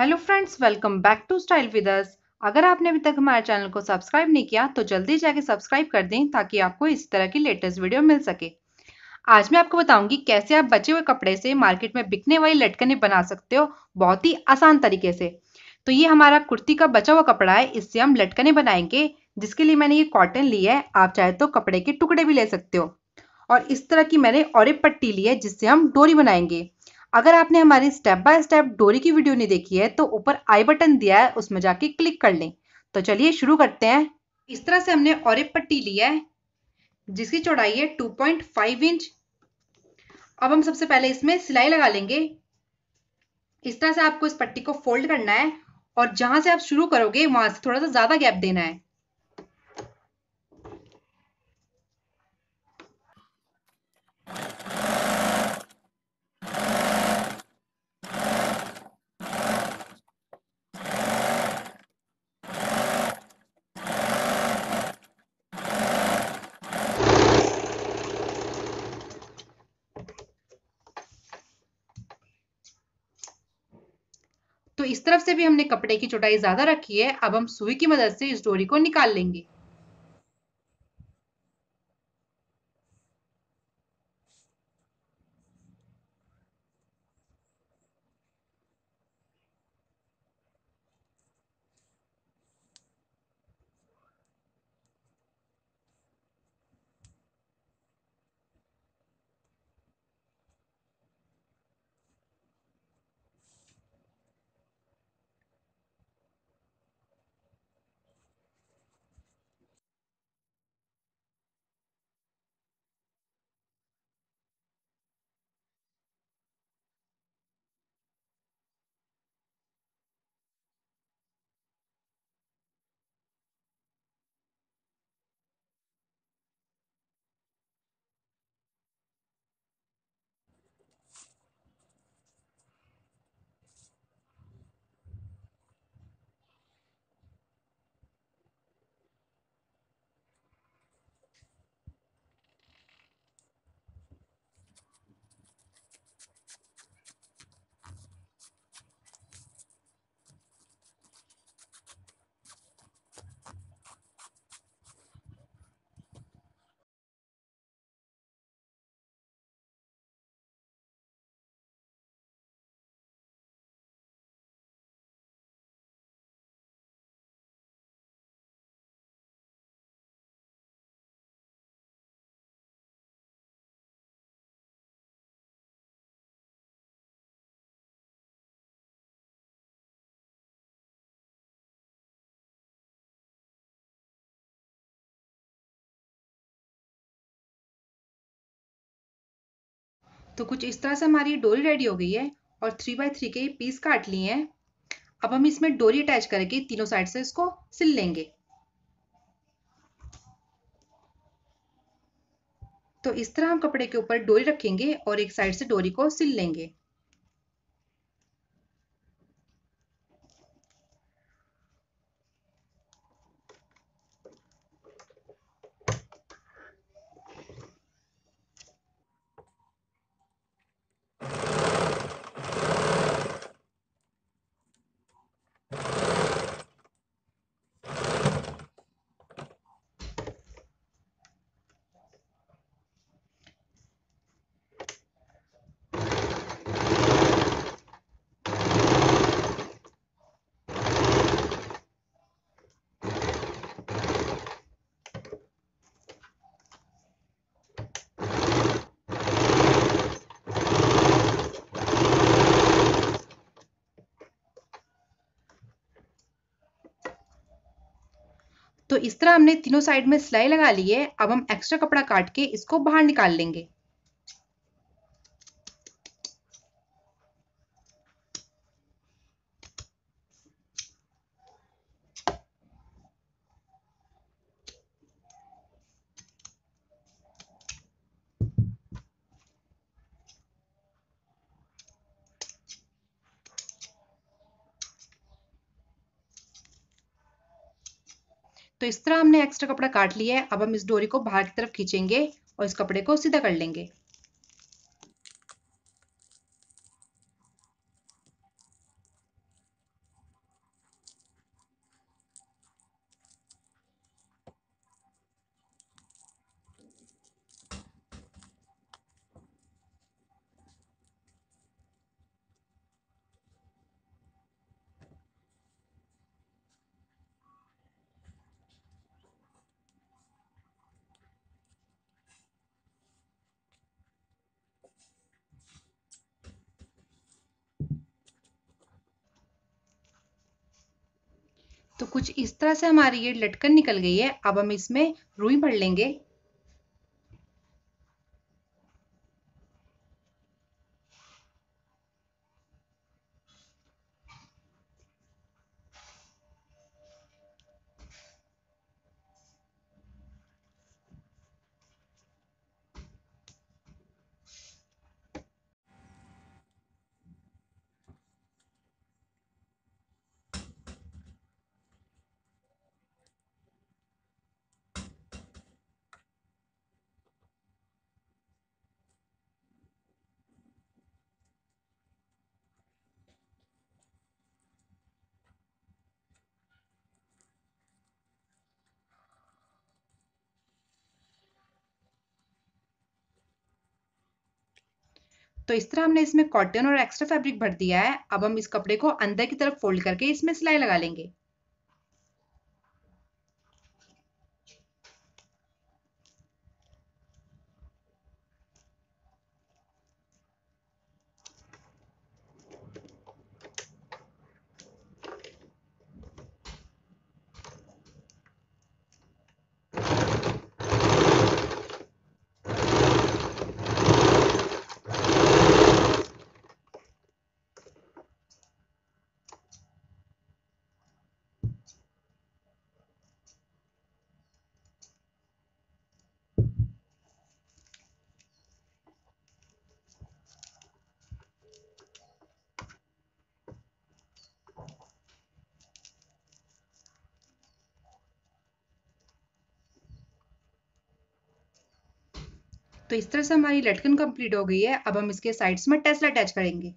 hello friends welcome back to style with us अगर आपने अभी तक हमारे चैनल को सब्सक्राइब नहीं किया तो जल्दी जाके सब्सक्राइब कर दें ताकि आपको इस तरह की लेटेस्ट वीडियो मिल सके आज मैं आपको बताऊंगी कैसे आप बचे हुए कपड़े से मार्केट में बिकने वाली लटकने बना सकते हो बहुत ही आसान तरीके से तो ये हमारा कुर्ती का बचा हुआ कपड़ा है इससे हम लटकने बनाएंगे जिसके लिए मैंने ये कॉटन लिया है आप चाहे तो कपड़े के टुकड़े भी ले सकते हो और इस तरह की मैंने और पट्टी ली है जिससे हम डोरी बनाएंगे अगर आपने हमारी स्टेप बाय स्टेप डोरी की वीडियो नहीं देखी है तो ऊपर आई बटन दिया है उसमें जाके क्लिक कर लें तो चलिए शुरू करते हैं इस तरह से हमने और पट्टी लिया है जिसकी चौड़ाई है 2.5 इंच अब हम सबसे पहले इसमें सिलाई लगा लेंगे इस तरह से आपको इस पट्टी को फोल्ड करना है और जहां से आप शुरू करोगे वहां से थोड़ा सा ज्यादा गैप देना है इस तरफ से भी हमने कपड़े की चौटाई ज्यादा रखी है अब हम सुई की मदद से इस डोरी को निकाल लेंगे तो कुछ इस तरह से हमारी डोरी रेडी हो गई है और थ्री बाय थ्री के पीस काट लिए हैं अब हम इसमें डोरी अटैच करके तीनों साइड से इसको सिल लेंगे तो इस तरह हम कपड़े के ऊपर डोरी रखेंगे और एक साइड से डोरी को सिल लेंगे तो इस तरह हमने तीनों साइड में सिलाई लगा ली है अब हम एक्स्ट्रा कपड़ा काट के इसको बाहर निकाल लेंगे तो इस तरह हमने एक्स्ट्रा कपड़ा काट लिया है अब हम इस डोरी को बाहर की तरफ खींचेंगे और इस कपड़े को सीधा कर लेंगे कुछ इस तरह से हमारी ये लटकन निकल गई है अब हम इसमें रुई भर लेंगे तो इस तरह हमने इसमें कॉटन और एक्स्ट्रा फैब्रिक भर दिया है अब हम इस कपड़े को अंदर की तरफ फोल्ड करके इसमें सिलाई लगा लेंगे तो इस तरह से हमारी लटकन कंप्लीट हो गई है अब हम इसके साइड्स में टेस्ला अटैच करेंगे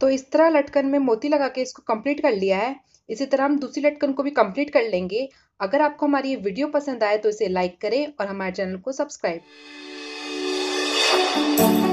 तो इस तरह लटकन में मोती लगा के इसको कंप्लीट कर लिया है इसी तरह हम दूसरी लटकन को भी कंप्लीट कर लेंगे अगर आपको हमारी ये वीडियो पसंद आए तो इसे लाइक करें और हमारे चैनल को सब्सक्राइब